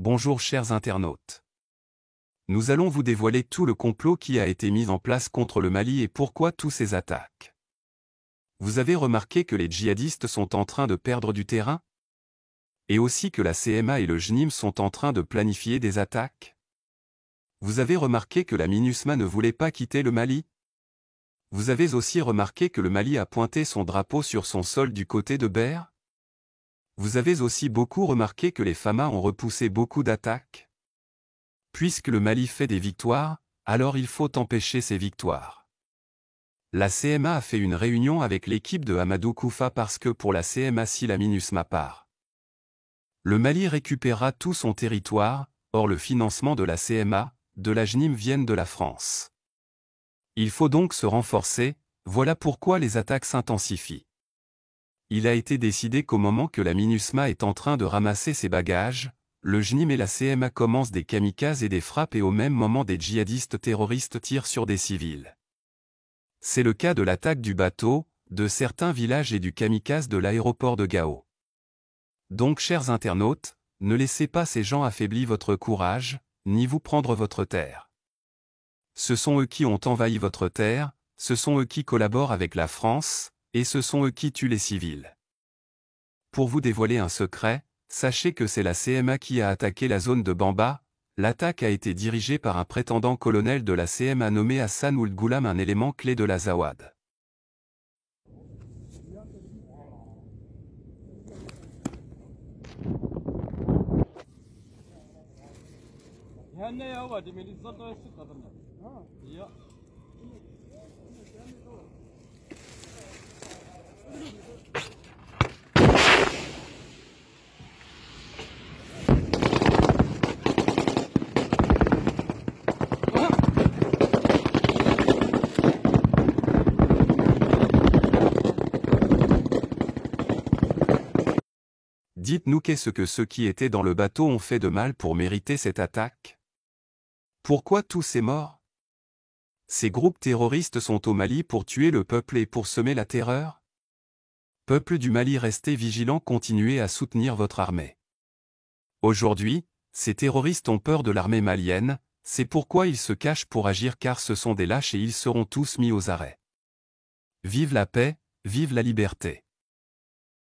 Bonjour chers internautes. Nous allons vous dévoiler tout le complot qui a été mis en place contre le Mali et pourquoi tous ces attaques. Vous avez remarqué que les djihadistes sont en train de perdre du terrain Et aussi que la CMA et le JNIM sont en train de planifier des attaques Vous avez remarqué que la MINUSMA ne voulait pas quitter le Mali Vous avez aussi remarqué que le Mali a pointé son drapeau sur son sol du côté de Berre vous avez aussi beaucoup remarqué que les FAMA ont repoussé beaucoup d'attaques Puisque le Mali fait des victoires, alors il faut empêcher ces victoires. La CMA a fait une réunion avec l'équipe de Hamadou Koufa parce que pour la CMA si la MINUSMA part. Le Mali récupérera tout son territoire, or le financement de la CMA, de la vienne viennent de la France. Il faut donc se renforcer, voilà pourquoi les attaques s'intensifient il a été décidé qu'au moment que la MINUSMA est en train de ramasser ses bagages, le JNIM et la CMA commencent des kamikazes et des frappes et au même moment des djihadistes terroristes tirent sur des civils. C'est le cas de l'attaque du bateau, de certains villages et du kamikaze de l'aéroport de Gao. Donc chers internautes, ne laissez pas ces gens affaiblir votre courage, ni vous prendre votre terre. Ce sont eux qui ont envahi votre terre, ce sont eux qui collaborent avec la France, et ce sont eux qui tuent les civils. Pour vous dévoiler un secret, sachez que c'est la CMA qui a attaqué la zone de Bamba, l'attaque a été dirigée par un prétendant colonel de la CMA nommé Hassan ul un élément clé de la Zawad. Dites-nous qu'est-ce que ceux qui étaient dans le bateau ont fait de mal pour mériter cette attaque Pourquoi tous ces morts Ces groupes terroristes sont au Mali pour tuer le peuple et pour semer la terreur Peuple du Mali restez vigilants continuez à soutenir votre armée. Aujourd'hui, ces terroristes ont peur de l'armée malienne, c'est pourquoi ils se cachent pour agir car ce sont des lâches et ils seront tous mis aux arrêts. Vive la paix, vive la liberté.